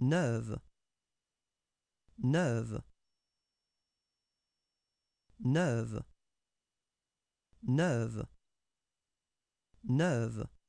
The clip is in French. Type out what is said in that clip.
neuve neuve neuve neuve neuve